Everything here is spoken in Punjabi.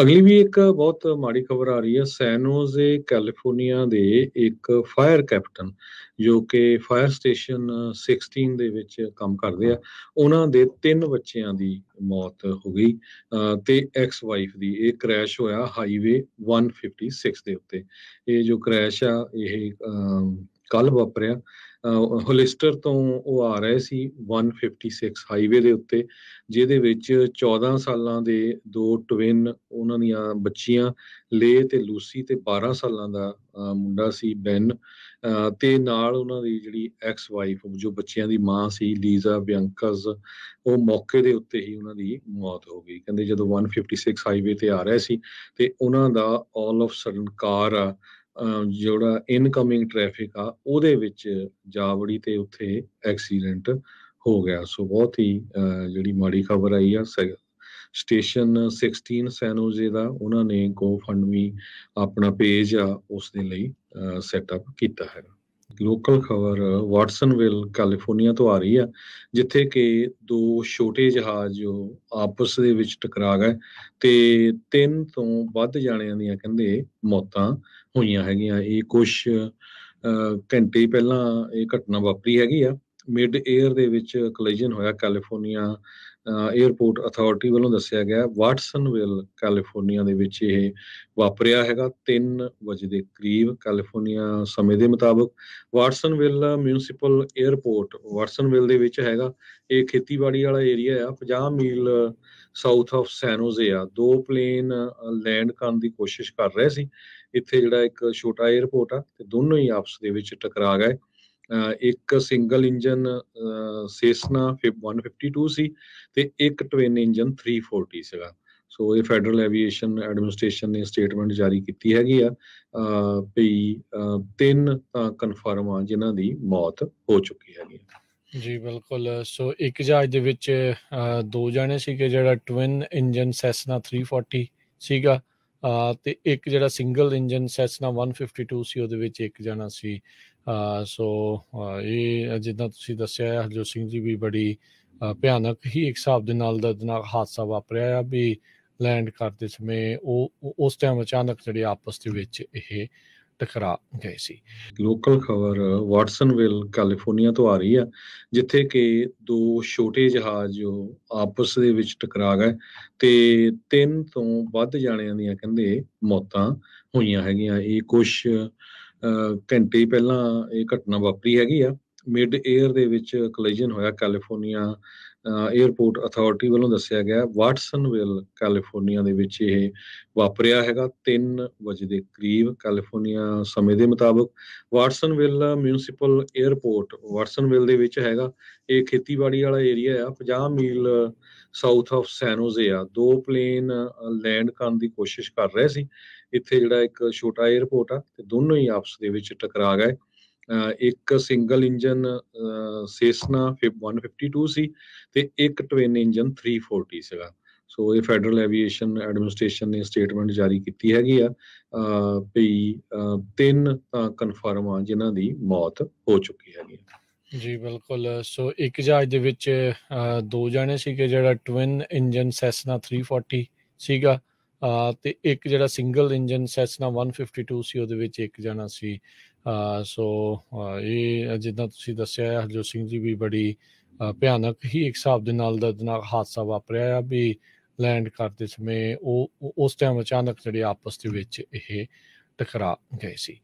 ਅਗਲੀ ਵੀ ਇੱਕ ਬਹੁਤ ਮਾੜੀ ਖਬਰ ਆ ਰਹੀ ਹੈ ਸੈਨੋਜ਼ੇ ਕੈਲੀਫੋਰਨੀਆ ਦੇ ਇੱਕ ਫਾਇਰ ਕੈਪਟਨ ਜੋ ਕਿ ਫਾਇਰ ਸਟੇਸ਼ਨ 16 ਦੇ ਵਿੱਚ ਕੰਮ ਕਰਦੇ ਆ ਉਹਨਾਂ ਦੇ ਤਿੰਨ ਬੱਚਿਆਂ ਦੀ ਮੌਤ ਹੋ ਗਈ ਤੇ ਐਕਸ ਵਾਈਫ ਦੀ ਇਹ ਕ੍ਰੈਸ਼ ਹੋਇਆ ਹਾਈਵੇ 156 ਦੇ ਉੱਤੇ ਇਹ ਜੋ ਕ੍ਰੈਸ਼ ਆ ਇਹ ਕੱਲ ਵਾਪਰਿਆ ਹੋਲਿਸਟਰ ਤੋਂ ਉਹ ਆ ਰਹੇ ਸੀ 156 ਹਾਈਵੇ ਦੇ ਉੱਤੇ ਜਿਹਦੇ ਵਿੱਚ 14 ਸਾਲਾਂ ਦੇ ਦੋ ਟਵਿਨ ਉਹਨਾਂ ਦੀਆਂ ਬੱਚੀਆਂ ਲੇ ਤੇ ਲੂਸੀ ਤੇ 12 ਸਾਲਾਂ ਦਾ ਮੁੰਡਾ ਸੀ ਬੈਨ ਤੇ ਨਾਲ ਉਹਨਾਂ ਦੀ ਜਿਹੜੀ ਐਕਸ ਵਾਈਫ ਜੋ ਬੱਚਿਆਂ ਦੀ ਮਾਂ ਸੀ ਲੀਜ਼ਾ ਬਿਆਂਕਸ ਉਹ ਮੌਕੇ ਦੇ ਉੱਤੇ ਹੀ ਉਹਨਾਂ ਦੀ ਮੌਤ ਹੋ ਗਈ ਕਹਿੰਦੇ ਜਦੋਂ 156 ਹਾਈਵੇ ਤੇ ਆ ਰਹੇ ਸੀ ਤੇ ਉਹਨਾਂ ਦਾ ਆਲ ਆਫ ਸਡਨ ਕਾਰ ਜਿਹੜਾ ਇਨਕਮਿੰਗ ਟ੍ਰੈਫਿਕ ਆ ਉਹਦੇ ਵਿੱਚ ਜਾਵੜੀ ਤੇ ਉੱਥੇ ਐਕਸੀਡੈਂਟ ਹੋ ਗਿਆ ਸੋ ਬਹੁਤ ਹੀ ਜਿਹੜੀ ਮਾੜੀ ਖਬਰ ਆਈ ਆ ਸਟੇਸ਼ਨ 16 ਸੈਨੋਜੇ ਦਾ ਉਹਨਾਂ ਨੇ ਗੋਫੰਡਮੀ ਆਪਣਾ ਪੇਜ ਆ ਉਸ ਦੇ ਲਈ ਸੈਟਅਪ ਕੀਤਾ ਹੈ ਲੋਕਲ ਖਬਰ ਵਾਟਸਨਵਿਲ ਕੈਲੀਫੋਰਨੀਆ ਤੋਂ ਆ ਰਹੀ ਆ ਜਿੱਥੇ ਕਿ ਦੋ ਛੋਟੇ ਜਹਾਜ਼ ਜੋ ਆਪਸ ਦੇ ਵਿੱਚ ਟਕਰਾ ਗਏ ਤੇ ਤਿੰਨ ਤੋਂ ਵੱਧ ਜਾਣਿਆਂ ਦੀਆਂ ਕਹਿੰਦੇ ਮੌਤਾਂ ਹੋਈਆਂ ਹੈਗੀਆਂ ਇਹ ਕੁਝ ਘੰਟੇ ਪਹਿਲਾਂ ਇਹ ਘਟਨਾ ਵਾਪਰੀ ਹੈਗੀ ਆ ਮਿਡ 에ਅਰ ਦੇ ਵਿੱਚ ਕੋਲੀਜਨ ਹੋਇਆ ਕੈਲੀਫੋਰਨੀਆ ਏਅਰਪੋਰਟ ਅਥਾਰਟੀ ਵੱਲੋਂ ਦੱਸਿਆ ਗਿਆ ਵਾਟਸਨਵਿਲ ਕੈਲੀਫੋਰਨੀਆ ਦੇ ਵਿੱਚ ਇਹ ਵਾਪਰਿਆ ਹੈਗਾ 3 ਵਜੇ ਦੇ ਕਰੀਬ ਕੈਲੀਫੋਰਨੀਆ ਸਮੇਂ ਦੇ ਮੁਤਾਬਕ ਵਾਟਸਨਵਿਲ ਮਿਊਨਿਸਪਲ 에어ਪੋਰਟ ਵਾਟਸਨਵਿਲ ਦੇ ਵਿੱਚ ਹੈਗਾ ਇਹ ਖੇਤੀਬਾੜੀ ਵਾਲਾ ਏਰੀਆ ਆ 50 ਮੀਲ ਸਾਊਥ ਆਫ ਸੈਨ ਹੋਜ਼ੇ ਆ ਦੋ ਪਲੇਨ ਲੈਂਡ ਕਰਨ ਦੀ ਕੋਸ਼ਿਸ਼ ਕਰ ਰਹੇ ਸੀ ਇੱਥੇ ਜਿਹੜਾ ਇੱਕ ਛੋਟਾ 에어ਪੋਰਟ ਆ ਤੇ ਦੋਨੋਂ ਹੀ ਆਪਸ ਦੇ ਵਿੱਚ ਟਕਰਾ ਗਏ ਇੱਕ ਸਿੰਗਲ ਇੰਜਨ ਸੇਸਨਾ 152 ਸੀ ਤੇ ਇੱਕ ਟਵਿਨ ਇੰਜਨ 340 ਸੀਗਾ ਸੋ ਇਹ ਫੈਡਰਲ ਐਵੀਏਸ਼ਨ ਐਡਮਿਨਿਸਟ੍ਰੇਸ਼ਨ ਨੇ ਸਟੇਟਮੈਂਟ ਜਾਰੀ ਕੀਤੀ ਹੈਗੀ ਆ ਵੀ ਤਿੰਨ ਤਾਂ ਕਨਫਰਮ ਆ ਜਿਨ੍ਹਾਂ ਦੀ ਮੌਤ ਹੋ ਚੁੱਕੀ ਹੈਗੀ ਆ ਜੀ ਬਿਲਕੁਲ ਸੋ ਇੱਕ ਜਹਾਜ਼ ਦੇ ਵਿੱਚ ਦੋ ਜਾਣੇ ਸੀਗੇ ਜਿਹੜਾ ਟਵਿਨ ਇੰਜਨ ਸੈਸਨਾ 340 ਸੀਗਾ ਤੇ ਇੱਕ ਜਿਹੜਾ ਸਿੰਗਲ ਇੰਜਨ ਸੈਸਨਾ 152 ਸੀ ਉਹਦੇ ਵਿੱਚ ਇੱਕ ਜਣਾ ਸੀ ਸੋ ਇਹ ਜਿੱਦਾਂ ਤੁਸੀਂ ਦੱਸਿਆ ਹਰਜੋਤ ਸਿੰਘ ਜੀ ਵੀ ਬੜੀ ਭਿਆਨਕ ਹੀ ਇੱਕ ਹਿਸਾਬ ਦੇ ਨਾਲ ਦਰਦਨਾਕ ਹਾਦਸਾ ਵਾਪਰਿਆ ਆ ਵੀ ਲੈਂਡ ਕਰਦੇ ਸਮੇਂ ਉਹ ਉਸ ਟਾਈਮ ਅਚਾਨਕ ਜਿਹੜੇ ਆਪਸ ਦੇ ਵਿੱਚ ਇਹ ਟਕਰਾ ਗਏ ਸੀ ਲੋਕਲ ਖਬਰ ਵਾਟਸਨਵਿਲ ਕੈਲੀਫੋਰਨੀਆ ਤੋਂ ਆ ਰਹੀ ਹੈ ਜਿੱਥੇ ਕਿ ਦੋ ਛੋਟੇ ਜਹਾਜ਼ ਜੋ ਆਪਸ ਦੇ ਵਿੱਚ ਟਕਰਾ ਗਏ ਤੇ ਤਿੰਨ ਤੋਂ ਵੱਧ ਜਾਣਿਆਂ ਦੀਆਂ ਕਹਿੰਦੇ ਮੌਤਾਂ ਹੋਈਆਂ ਹੈਗੀਆਂ ਇਹ ਕੁਝ ਘੰਟੇ ਪਹਿਲਾਂ ਇਹ ਘਟਨਾ ਵਾਪਰੀ ਹੈਗੀ ਆ ਮਿਡ 에ਅਰ ਦੇ ਵਿੱਚ ਕੋਲੀਜਨ ਹੋਇਆ ਕੈਲੀਫੋਰਨੀਆ ਏਅਰਪੋਰਟ ਅਥਾਰਟੀ ਵੱਲੋਂ ਦੱਸਿਆ ਗਿਆ ਵਾਟਸਨਵਿਲ ਕੈਲੀਫੋਰਨੀਆ ਦੇ ਵਿੱਚ ਇਹ ਵਾਪਰਿਆ ਹੈਗਾ 3 ਵਜੇ ਦੇ ਕਰੀਬ ਕੈਲੀਫੋਰਨੀਆ ਸਮੇਂ ਦੇ ਮੁਤਾਬਕ ਵਾਟਸਨਵਿਲ ਮਿਊਨਿਸਪਲ 에어ਪੋਰਟ ਵਾਟਸਨਵਿਲ ਦੇ ਵਿੱਚ ਹੈਗਾ ਇਹ ਖੇਤੀਬਾੜੀ ਵਾਲਾ ਏਰੀਆ ਆ 50 ਮੀਲ ਸਾਊਥ ਆਫ ਸੈਨ ਆ ਦੋ ਪਲੇਨ ਲੈਂਡ ਕਰਨ ਦੀ ਕੋਸ਼ਿਸ਼ ਕਰ ਰਹੇ ਸੀ ਇੱਥੇ ਜਿਹੜਾ ਇੱਕ ਛੋਟਾ 에ਅਰਪੋਰਟ ਆ ਤੇ ਦੋਨੋਂ ਹੀ ਆਪਸ ਦੇ ਵਿੱਚ ਟਕਰਾ ਗਏ ਇੱਕ ਸਿੰਗਲ ਇੰਜਨ ਸੇਸਨਾ 152 ਸੀ ਤੇ ਇੱਕ ਟਵਿਨ ਇੰਜਨ 340 ਸੀਗਾ ਸੋ ਇਹ ਫੈਡਰਲ ਐਵੀਏਸ਼ਨ ਐਡਮਿਨਿਸਟ੍ਰੇਸ਼ਨ ਨੇ ਸਟੇਟਮੈਂਟ ਜਾਰੀ ਕੀਤੀ ਹੈਗੀ ਆ ਵੀ ਤਿੰਨ ਕਨਫਰਮ ਆ ਜਿਨ੍ਹਾਂ ਦੀ ਮੌਤ ਹੋ ਚੁੱਕੀ ਹੈਗੀ ਆ ਜੀ ਬਿਲਕੁਲ ਸੋ ਇੱਕ ਜਹਾਜ਼ ਦੇ ਵਿੱਚ ਦੋ ਜਣੇ ਸੀਗੇ ਜਿਹੜਾ ਟਵਿਨ ਇੰਜਨ ਸੈਸਨਾ 340 ਸੀਗਾ ਤੇ ਇੱਕ ਜਿਹੜਾ ਸਿੰਗਲ ਇੰਜਨ ਸੈਸਨਾ 152 ਸੀ ਉਹਦੇ ਵਿੱਚ ਇੱਕ ਜਣਾ ਸੀ ਸੋ ਇਹ ਜਿੱਦਾਂ ਤੁਸੀਂ ਦੱਸਿਆ ਹੈ ਹਰਜੋਤ ਸਿੰਘ ਜੀ ਵੀ ਬੜੀ ਭਿਆਨਕ ਹੀ ਇੱਕ ਹਿਸਾਬ ਦੇ ਨਾਲ ਦਰਦਨਾਕ ਹਾਦਸਾ ਵਾਪਰਿਆ ਆ ਵੀ ਲੈਂਡ ਕਰਦੇ ਸਮੇਂ ਉਹ ਉਸ ਟਾਈਮ ਅਚਾਨਕ ਜਿਹੜੇ ਆਪਸ ਦੇ ਵਿੱਚ ਇਹ ਟਕਰਾ ਗਏ ਸੀ